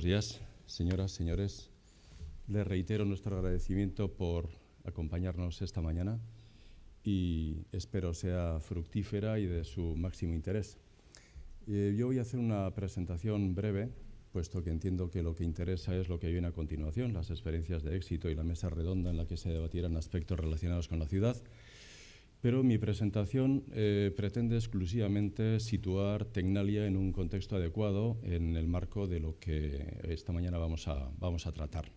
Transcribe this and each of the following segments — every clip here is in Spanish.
Buenos días, señoras, señores. Le reitero nuestro agradecimiento por acompañarnos esta mañana y espero sea fructífera y de su máximo interés. Eh, yo voy a hacer una presentación breve, puesto que entiendo que lo que interesa es lo que viene a continuación, las experiencias de éxito y la mesa redonda en la que se debatieran aspectos relacionados con la ciudad. Pero mi presentación eh, pretende exclusivamente situar Tecnalia en un contexto adecuado en el marco de lo que esta mañana vamos a, tratar.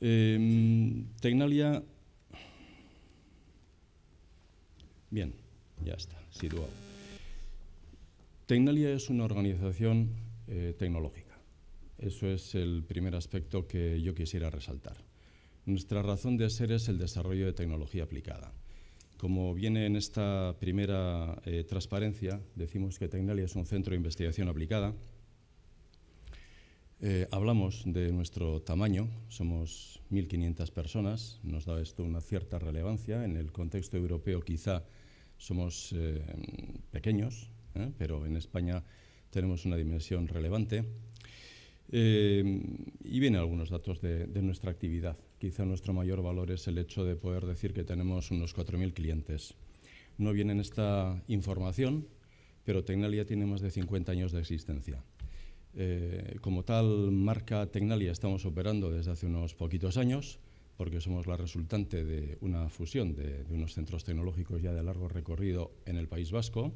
Em, Tecnalia... Bien, ya está, situado. Tecnalia es una organización eh, tecnológica. Eso es el primer aspecto que yo quisiera resaltar. Nuestra razón de ser es el desarrollo de tecnología aplicada. Como viene en esta primera eh, transparencia, decimos que Tecnalia es un centro de investigación aplicada. Eh, hablamos de nuestro tamaño, somos 1.500 personas, nos da esto una cierta relevancia. En el contexto europeo quizá somos eh, pequeños, pero en España tenemos una dimensión relevante. y vienen algunos datos de nuestra actividad quizá nuestro mayor valor es el hecho de poder decir que tenemos unos 4.000 clientes. No viene esta información, pero Tecnalia tiene más de 50 años de existencia. Eh, como tal marca Tecnalia estamos operando desde hace unos poquitos años, porque somos la resultante de una fusión de unos centros tecnológicos ya de largo recorrido en el País Vasco.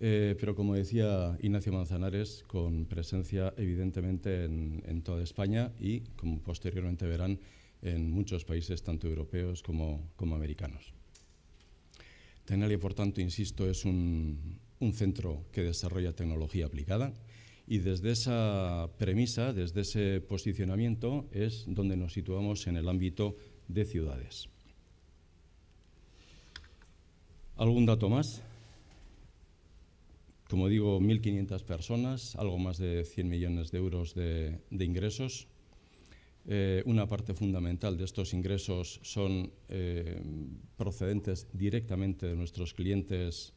Eh, pero como decía Ignacio Manzanares, con presencia evidentemente en, toda España y, como posteriormente verán, en muchos países, tanto europeos como, americanos. Tenalia, por tanto, insisto, es un centro que desarrolla tecnología aplicada y desde esa premisa, desde ese posicionamiento, es donde nos situamos en el ámbito de ciudades. ¿Algún dato más? Como digo, 1.500 personas, algo más de 100 millones de euros de, ingresos. Eh, una parte fundamental de estos ingresos son eh, procedentes directamente de nuestros clientes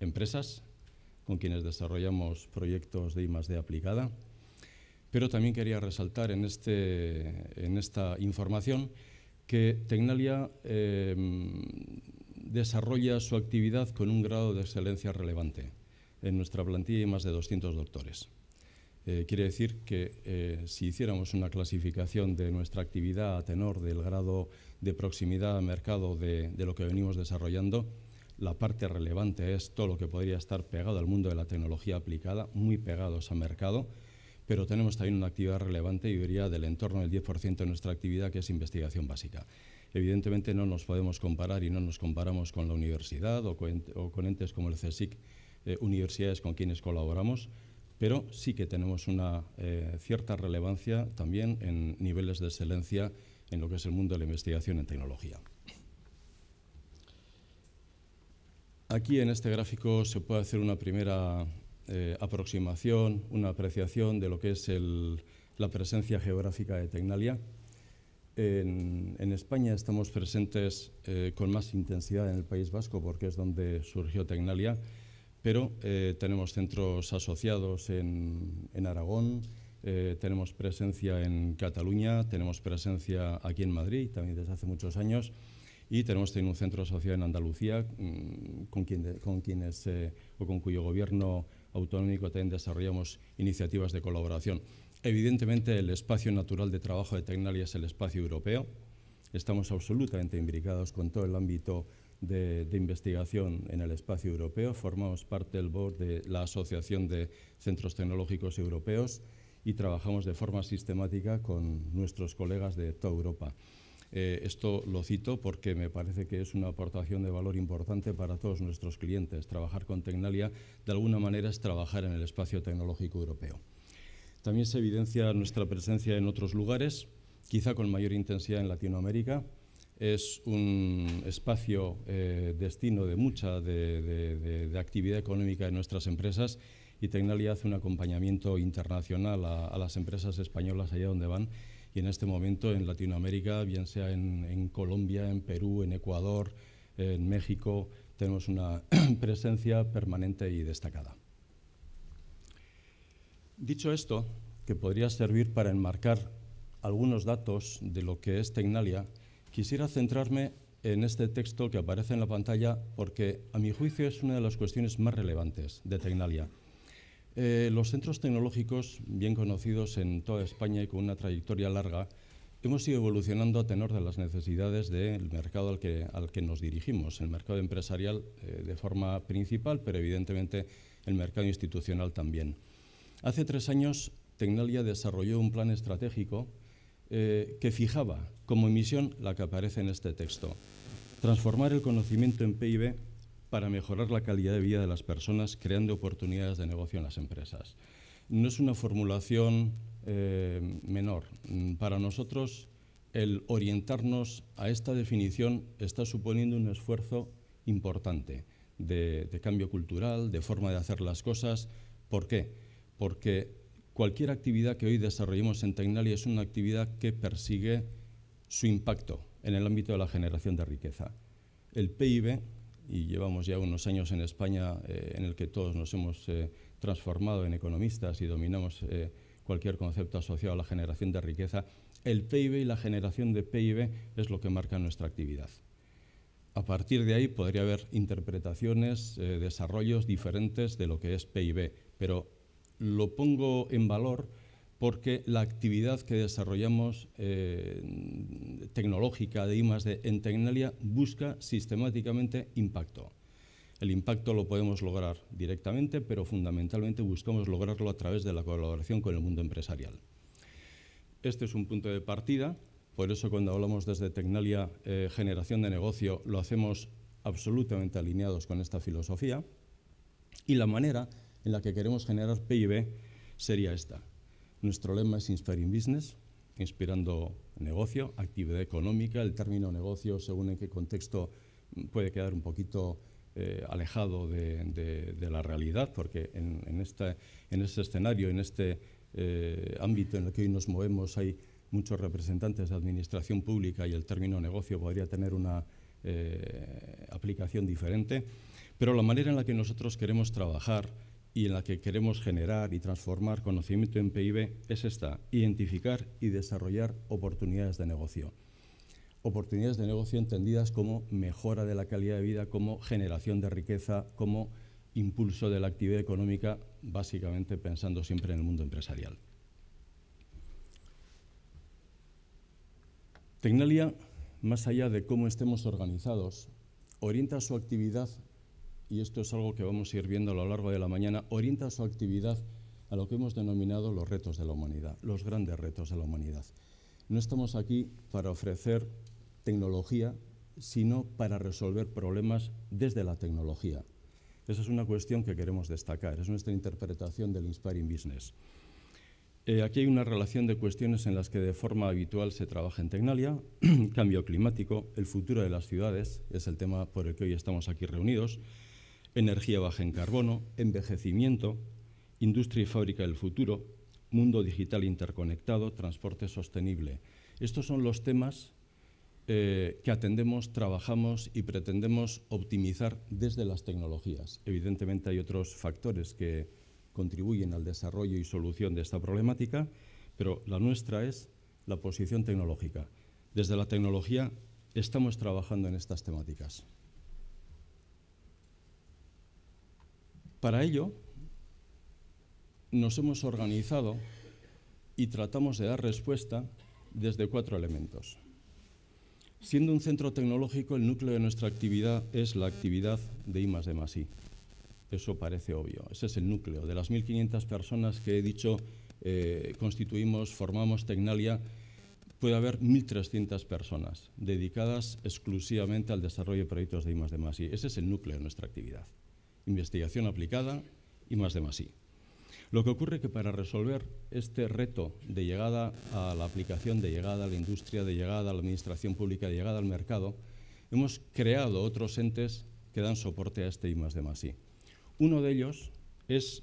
empresas, con quienes desarrollamos proyectos de I+D aplicada. Pero también quería resaltar en, este, esta información que Tecnalia eh, desarrolla su actividad con un grado de excelencia relevante en nuestra plantilla hay más de 200 doctores. Eh, quiere decir que eh, si hiciéramos una clasificación de nuestra actividad a tenor del grado de proximidad al mercado de, lo que venimos desarrollando, la parte relevante es todo lo que podría estar pegado al mundo de la tecnología aplicada, muy pegados a mercado, pero tenemos también una actividad relevante, y diría, del entorno del 10% de nuestra actividad, que es investigación básica. Evidentemente no nos podemos comparar y no nos comparamos con la universidad o o con entes como el CSIC, eh, universidades con quienes colaboramos, pero sí que tenemos una eh, cierta relevancia también en niveles de excelencia en lo que es el mundo de la investigación en tecnología. Aquí en este gráfico se puede hacer una primera eh, aproximación, una apreciación de lo que es la presencia geográfica de Tecnalia. En, España estamos presentes con más intensidad en el País Vasco porque es donde surgió Tecnalia pero eh, tenemos centros asociados en, Aragón, eh, tenemos presencia en Cataluña, tenemos presencia aquí en Madrid, también desde hace muchos años, y tenemos también un centro asociado en Andalucía, mm, con, quien, quienes eh, o con cuyo gobierno autonómico también desarrollamos iniciativas de colaboración. Evidentemente, el espacio natural de trabajo de Tecnalia es el espacio europeo. Estamos absolutamente imbricados con todo el ámbito de, investigación en el espacio europeo. Formamos parte del board de la Asociación de Centros Tecnológicos Europeos y trabajamos de forma sistemática con nuestros colegas de toda Europa. Eh, esto lo cito porque me parece que es una aportación de valor importante para todos nuestros clientes. Trabajar con Tecnalia de alguna manera es trabajar en el espacio tecnológico europeo. También se evidencia nuestra presencia en otros lugares, quizá con mayor intensidad en Latinoamérica, es un espacio eh, destino de mucha de, actividad económica de nuestras empresas y Tecnalia hace un acompañamiento internacional a, las empresas españolas allá donde van y en este momento en Latinoamérica, bien sea en Colombia, en Perú, en Ecuador, en México, tenemos una presencia permanente y destacada. Dicho esto, que podría servir para enmarcar algunos datos de lo que es Tecnalia, Quisiera centrarme en este texto que aparece en la pantalla porque a mi juicio es una de las cuestiones más relevantes de Tecnalia. Eh, los centros tecnológicos, bien conocidos en toda España y con una trayectoria larga, hemos ido evolucionando a tenor de las necesidades del mercado al que, nos dirigimos, el mercado empresarial eh, de forma principal, pero evidentemente el mercado institucional también. Hace tres años, Tecnalia desarrolló un plan estratégico eh, que fijaba como misión la que aparece en este texto, transformar el conocimiento en PIB para mejorar la calidad de vida de las personas creando oportunidades de negocio en las empresas. No es una formulación eh, menor. Para nosotros, el orientarnos a esta definición está suponiendo un esfuerzo importante de, de cambio cultural, de forma de hacer las cosas. ¿Por qué? Porque cualquier actividad que hoy desarrollemos en Tecnalia es una actividad que persigue su impacto en el ámbito de la generación de riqueza. El PIB, y llevamos ya unos años en España eh, en el que todos nos hemos eh, transformado en economistas y dominamos eh, cualquier concepto asociado a la generación de riqueza, el PIB y la generación de PIB es lo que marca nuestra actividad. A partir de ahí podría haber interpretaciones, desarrollos diferentes de lo que es PIB, pero lo pongo en valor porque la actividad que desarrollamos eh, tecnológica de I+.D. en Tecnalia busca sistemáticamente impacto. El impacto lo podemos lograr directamente, pero fundamentalmente buscamos lograrlo a través de la colaboración con el mundo empresarial. Este es un punto de partida, por eso cuando hablamos desde Tecnalia eh, generación de negocio lo hacemos absolutamente alineados con esta filosofía y la manera en la que queremos generar PIB sería esta. Nuestro lema es Inspiring Business, inspirando negocio, actividad económica. El término negocio, según en qué contexto, puede quedar un poquito eh, alejado de, la realidad, porque en, en este escenario, en este eh, ámbito en el que hoy nos movemos, hay muchos representantes de administración pública y el término negocio podría tener una eh, aplicación diferente. Pero la manera en la que nosotros queremos trabajar y en la que queremos generar y transformar conocimiento en PIB es esta, identificar y desarrollar oportunidades de negocio. Oportunidades de negocio entendidas como mejora de la calidad de vida, como generación de riqueza, como impulso de la actividad económica, básicamente pensando siempre en el mundo empresarial. Tecnalia, más allá de cómo estemos organizados, orienta su actividad y esto es algo que vamos a ir viendo a lo largo de la mañana, orienta su actividad a lo que hemos denominado los retos de la humanidad, los grandes retos de la humanidad. No estamos aquí para ofrecer tecnología, sino para resolver problemas desde la tecnología. Esa es una cuestión que queremos destacar, es nuestra interpretación del Inspiring Business. Eh, aquí hay una relación de cuestiones en las que de forma habitual se trabaja en Tecnalia, cambio climático, el futuro de las ciudades, es el tema por el que hoy estamos aquí reunidos, energía baja en carbono, envejecimiento, industria y fábrica del futuro, mundo digital interconectado, transporte sostenible. Estos son los temas eh, que atendemos, trabajamos y pretendemos optimizar desde las tecnologías. Evidentemente hay otros factores que contribuyen al desarrollo y solución de esta problemática, pero la nuestra es la posición tecnológica. Desde la tecnología estamos trabajando en estas temáticas. Para ello, nos hemos organizado y tratamos de dar respuesta desde cuatro elementos. Siendo un centro tecnológico, el núcleo de nuestra actividad es la actividad de I Eso parece obvio, ese es el núcleo. De las 1.500 personas que he dicho eh, constituimos, formamos Tecnalia, puede haber 1.300 personas dedicadas exclusivamente al desarrollo de proyectos de I I. Ese es el núcleo de nuestra actividad investigación aplicada y más demás. Lo que ocurre que para resolver este reto de llegada a la aplicación, de llegada a la industria, de llegada a la administración pública, de llegada al mercado, hemos creado otros entes que dan soporte a este y más de más Uno de ellos es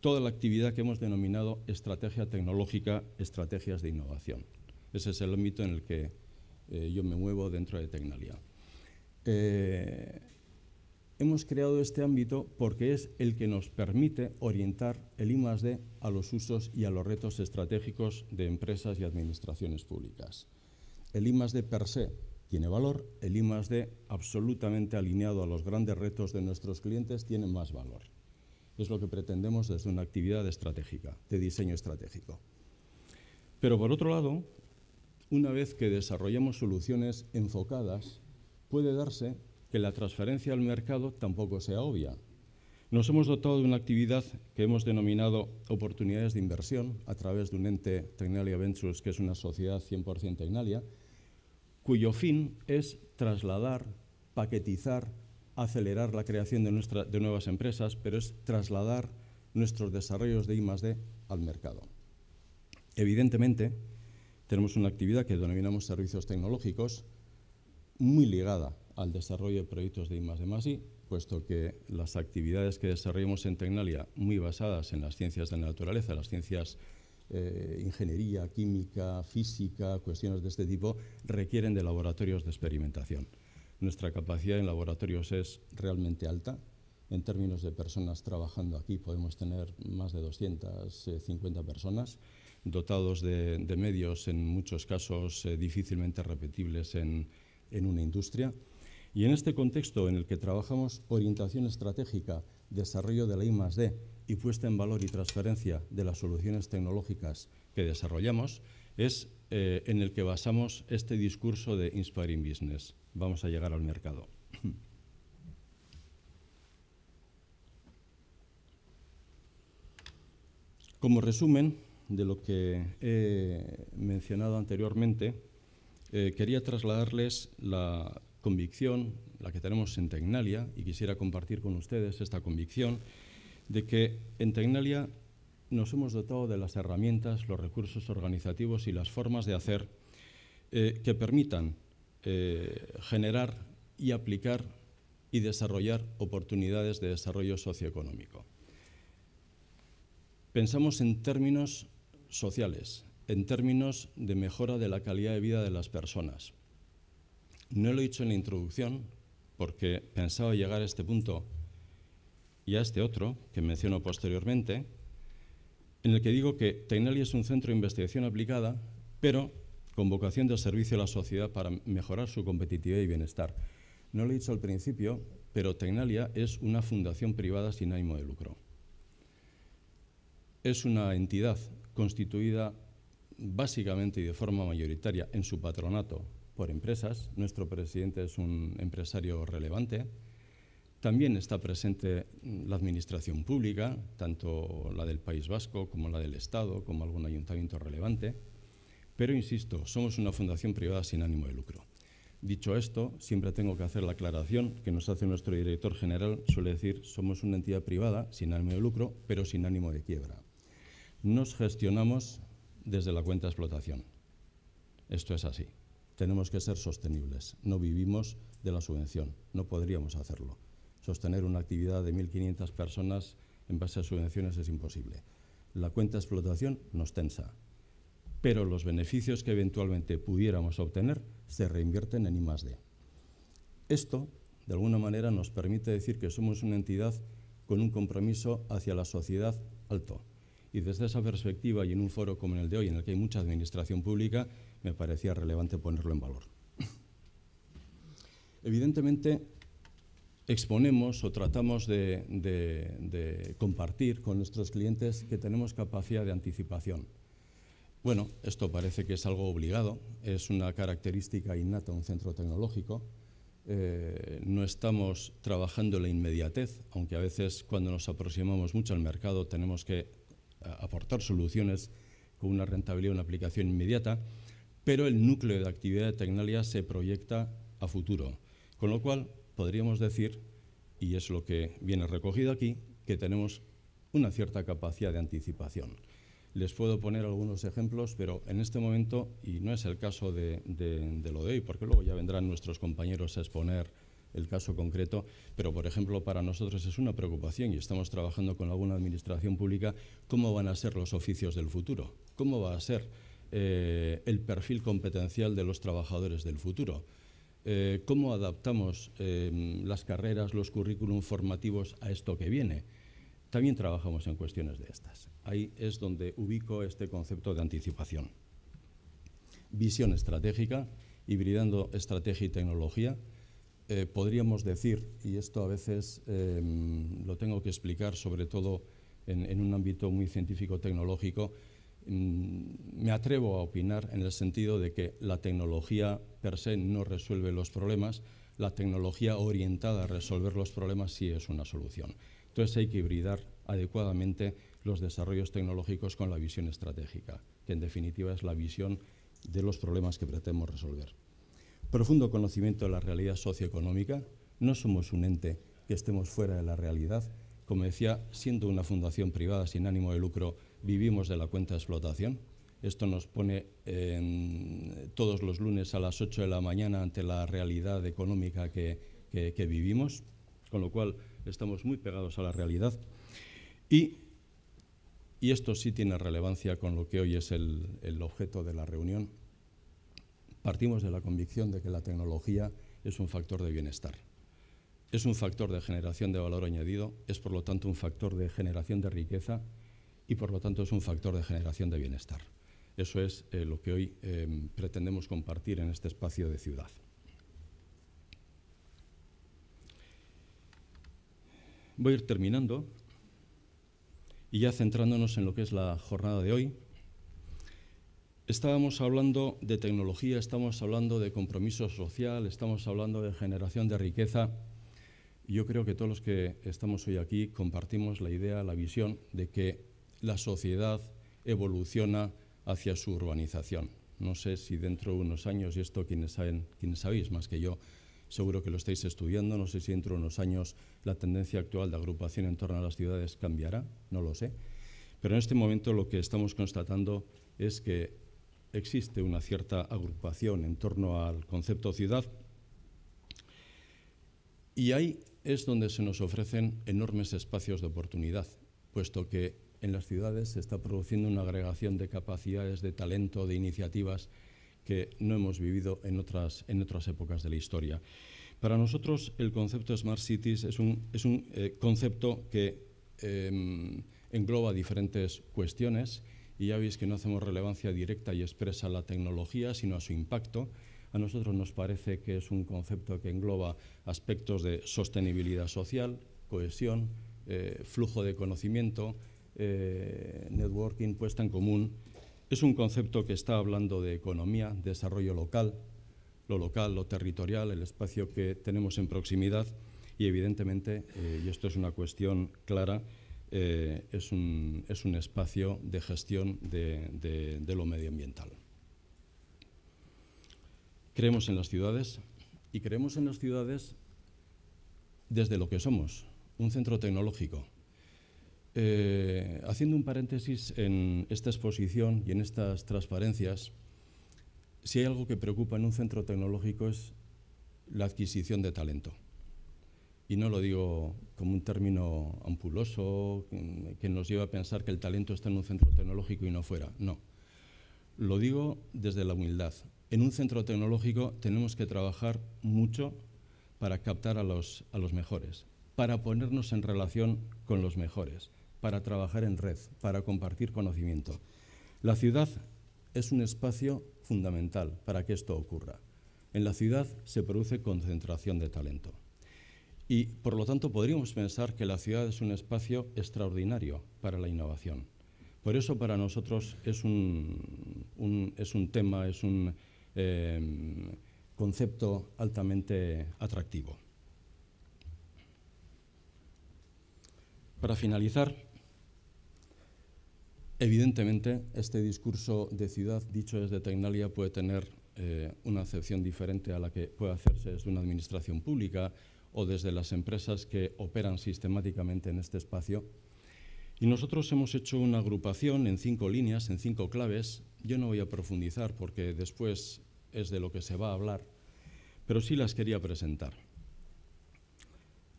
toda la actividad que hemos denominado estrategia tecnológica, estrategias de innovación. Ese es el ámbito en el que eh, yo me muevo dentro de Tecnalia. Eh, hemos creado este ámbito porque es el que nos permite orientar el +D a los usos y a los retos estratégicos de empresas y administraciones públicas. El +D per se tiene valor, el +D absolutamente alineado a los grandes retos de nuestros clientes tiene más valor. Es lo que pretendemos desde una actividad estratégica, de diseño estratégico. Pero por otro lado, una vez que desarrollamos soluciones enfocadas, puede darse que la transferencia al mercado tampoco sea obvia. Nos hemos dotado de una actividad que hemos denominado oportunidades de inversión a través de un ente Tecnalia Ventures, que es una sociedad 100% Tecnalia, cuyo fin es trasladar, paquetizar, acelerar la creación de, nuevas empresas, pero es trasladar nuestros desarrollos de D, al mercado. Evidentemente, tenemos una actividad que denominamos servicios tecnológicos muy ligada al desarrollo de proyectos de I, puesto que las actividades que desarrollamos en Tecnalia, muy basadas en las ciencias de la naturaleza, las ciencias eh, ingeniería, química, física, cuestiones de este tipo, requieren de laboratorios de experimentación. Nuestra capacidad en laboratorios es realmente alta. En términos de personas trabajando aquí podemos tener más de 250 eh, personas, dotados de, medios en muchos casos eh, difícilmente repetibles en, en una industria. Y en este contexto en el que trabajamos orientación estratégica, desarrollo de la I+D y puesta en valor y transferencia de las soluciones tecnológicas que desarrollamos, es eh, en el que basamos este discurso de Inspiring Business. Vamos a llegar al mercado. Como resumen de lo que he mencionado anteriormente, eh, quería trasladarles la convicción, la que tenemos en Tecnalia, y quisiera compartir con ustedes esta convicción, de que en Tecnalia nos hemos dotado de las herramientas, los recursos organizativos y las formas de hacer eh, que permitan eh, generar y aplicar y desarrollar oportunidades de desarrollo socioeconómico. Pensamos en términos sociales, en términos de mejora de la calidad de vida de las personas. No lo he dicho en la introducción porque pensaba llegar a este punto y a este otro que menciono posteriormente, en el que digo que Tecnalia es un centro de investigación aplicada, pero con vocación de servicio a la sociedad para mejorar su competitividad y bienestar. No lo he dicho al principio, pero Tecnalia es una fundación privada sin ánimo de lucro. Es una entidad constituida básicamente y de forma mayoritaria en su patronato por empresas. Nuestro presidente es un empresario relevante. También está presente la administración pública, tanto la del País Vasco como la del Estado, como algún ayuntamiento relevante. Pero insisto, somos una fundación privada sin ánimo de lucro. Dicho esto, siempre tengo que hacer la aclaración que nos hace nuestro director general, suele decir, somos una entidad privada sin ánimo de lucro, pero sin ánimo de quiebra. Nos gestionamos desde la cuenta de explotación. Esto es así. Tenemos que ser sostenibles. No vivimos de la subvención, no podríamos hacerlo. Sostener una actividad de 1.500 personas en base a subvenciones es imposible. La cuenta de explotación nos tensa, pero los beneficios que eventualmente pudiéramos obtener se reinvierten en de. Esto, de alguna manera, nos permite decir que somos una entidad con un compromiso hacia la sociedad alto. Y desde esa perspectiva y en un foro como el de hoy, en el que hay mucha administración pública, me parecía relevante ponerlo en valor. Evidentemente, exponemos o tratamos de, compartir con nuestros clientes que tenemos capacidad de anticipación. Bueno, esto parece que es algo obligado, es una característica innata un centro tecnológico. Eh, no estamos trabajando la inmediatez, aunque a veces cuando nos aproximamos mucho al mercado tenemos que eh, aportar soluciones con una rentabilidad, una aplicación inmediata pero el núcleo de actividad de Tecnalia se proyecta a futuro, con lo cual podríamos decir, y es lo que viene recogido aquí, que tenemos una cierta capacidad de anticipación. Les puedo poner algunos ejemplos, pero en este momento, y no es el caso de, lo de hoy, porque luego ya vendrán nuestros compañeros a exponer el caso concreto, pero por ejemplo para nosotros es una preocupación y estamos trabajando con alguna administración pública cómo van a ser los oficios del futuro, cómo va a ser eh, el perfil competencial de los trabajadores del futuro. Eh, ¿Cómo adaptamos em, las carreras, los currículum formativos a esto que viene? También trabajamos en cuestiones de estas. Ahí es donde ubico este concepto de anticipación. Visión estratégica, hibridando estrategia y tecnología, eh, podríamos decir, y esto a veces em, lo tengo que explicar sobre todo en un ámbito muy científico-tecnológico, Mm, me atrevo a opinar en el sentido de que la tecnología per se no resuelve los problemas, la tecnología orientada a resolver los problemas sí es una solución. Entonces hay que hibridar adecuadamente los desarrollos tecnológicos con la visión estratégica, que en definitiva es la visión de los problemas que pretendemos resolver. Profundo conocimiento de la realidad socioeconómica. No somos un ente que estemos fuera de la realidad. Como decía, siendo una fundación privada sin ánimo de lucro, vivimos de la cuenta de explotación. Esto nos pone todos los lunes a las 8 de la mañana ante la realidad económica que, vivimos, con lo cual estamos muy pegados a la realidad. Y, esto sí tiene relevancia con lo que hoy es el objeto de la reunión. Partimos de la convicción de que la tecnología es un factor de bienestar es un factor de generación de valor añadido, es por lo tanto un factor de generación de riqueza y por lo tanto es un factor de generación de bienestar. Eso es eh, lo que hoy em, pretendemos compartir en este espacio de ciudad. Voy a ir terminando y ya centrándonos en lo que es la jornada de hoy. Estábamos hablando de tecnología, estamos hablando de compromiso social, estamos hablando de generación de riqueza. Yo creo que todos los que estamos hoy aquí compartimos la idea, la visión de que la sociedad evoluciona hacia su urbanización. No sé si dentro de unos años, y esto quienes, saben, sabéis más que yo, seguro que lo estáis estudiando, no sé si dentro de unos años la tendencia actual de agrupación en torno a las ciudades cambiará, no lo sé. Pero en este momento lo que estamos constatando es que existe una cierta agrupación en torno al concepto ciudad y ahí es donde se nos ofrecen enormes espacios de oportunidad, puesto que en las ciudades se está produciendo una agregación de capacidades, de talento, de iniciativas que no hemos vivido en otras, en otras épocas de la historia. Para nosotros el concepto Smart Cities es un, eh, concepto que em, engloba diferentes cuestiones y ya veis que no hacemos relevancia directa y expresa a la tecnología, sino a su impacto. A nosotros nos parece que es un concepto que engloba aspectos de sostenibilidad social, cohesión, eh, flujo de conocimiento, eh, networking, puesta en común, es un concepto que está hablando de economía, desarrollo local, lo local, lo territorial, el espacio que tenemos en proximidad y evidentemente, eh, y esto es una cuestión clara, eh, es, un, espacio de gestión de lo medioambiental. Creemos en las ciudades y creemos en las ciudades desde lo que somos, un centro tecnológico, eh, haciendo un paréntesis en esta exposición y en estas transparencias, si hay algo que preocupa en un centro tecnológico es la adquisición de talento. Y no lo digo como un término ampuloso que nos lleva a pensar que el talento está en un centro tecnológico y no fuera. No. Lo digo desde la humildad. En un centro tecnológico tenemos que trabajar mucho para captar a los mejores para ponernos en relación con los mejores, para trabajar en red, para compartir conocimiento. La ciudad es un espacio fundamental para que esto ocurra. En la ciudad se produce concentración de talento. Y, por lo tanto, podríamos pensar que la ciudad es un espacio extraordinario para la innovación. Por eso para nosotros es un, es un tema, es un eh, concepto altamente atractivo. Para finalizar, evidentemente este discurso de ciudad dicho desde Tecnalia puede tener eh, una acepción diferente a la que puede hacerse desde una administración pública o desde las empresas que operan sistemáticamente en este espacio. Y nosotros hemos hecho una agrupación en cinco líneas, en cinco claves. Yo no voy a profundizar porque después es de lo que se va a hablar, pero sí las quería presentar.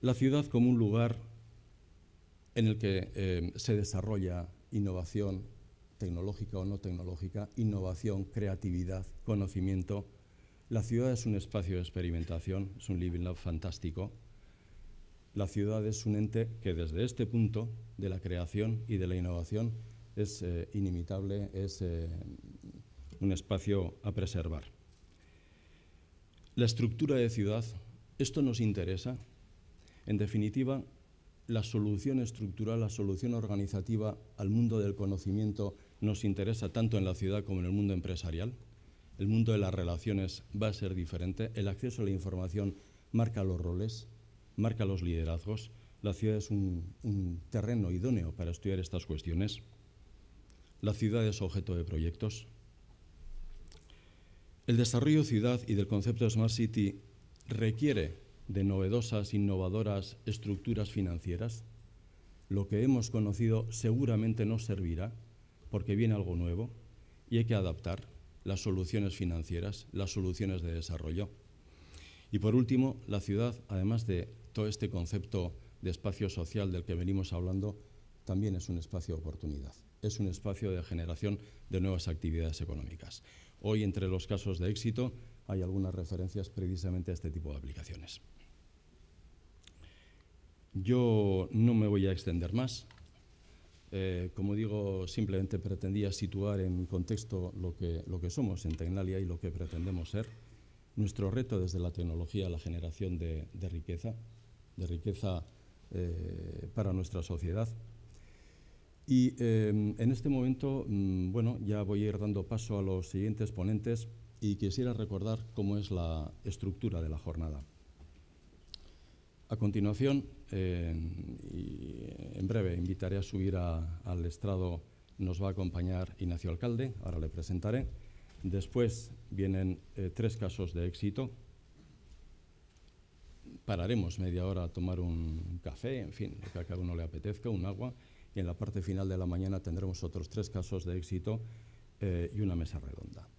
La ciudad como un lugar en el que eh, se desarrolla innovación tecnológica o no tecnológica, innovación, creatividad, conocimiento. La ciudad es un espacio de experimentación, es un living lab fantástico. La ciudad es un ente que desde este punto de la creación y de la innovación es eh, inimitable, es eh, un espacio a preservar. La estructura de ciudad, esto nos interesa. En definitiva, la solución estructural, la solución organizativa al mundo del conocimiento nos interesa tanto en la ciudad como en el mundo empresarial. El mundo de las relaciones va a ser diferente. El acceso a la información marca los roles, marca los liderazgos. La ciudad es un, terreno idóneo para estudiar estas cuestiones. La ciudad es objeto de proyectos. El desarrollo ciudad y del concepto de Smart City requiere de novedosas, innovadoras estructuras financieras. Lo que hemos conocido seguramente no servirá porque viene algo nuevo y hay que adaptar las soluciones financieras, las soluciones de desarrollo. Y por último, la ciudad, además de todo este concepto de espacio social del que venimos hablando, también es un espacio de oportunidad, es un espacio de generación de nuevas actividades económicas. Hoy, entre los casos de éxito, hay algunas referencias precisamente a este tipo de aplicaciones. Yo no me voy a extender más. Eh, como digo, simplemente pretendía situar en contexto lo que, lo que somos en Tecnalia y lo que pretendemos ser. Nuestro reto desde la tecnología a la generación de, riqueza, de riqueza eh, para nuestra sociedad. Y eh, en este momento, mm, bueno, ya voy a ir dando paso a los siguientes ponentes y quisiera recordar cómo es la estructura de la jornada. A continuación, en breve, invitaré a subir al estrado, nos va a acompañar Ignacio Alcalde, ahora le presentaré. Después vienen eh, tres casos de éxito. Pararemos media hora a tomar un café, en fin, lo que a cada uno le apetezca, un agua. Y en la parte final de la mañana tendremos otros tres casos de éxito eh, y una mesa redonda.